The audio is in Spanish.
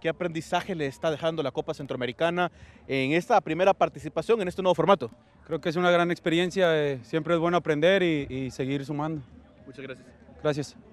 ¿Qué aprendizaje le está dejando la Copa Centroamericana en esta primera participación, en este nuevo formato? Creo que es una gran experiencia, eh, siempre es bueno aprender y seguir sumando. Muchas gracias. Gracias.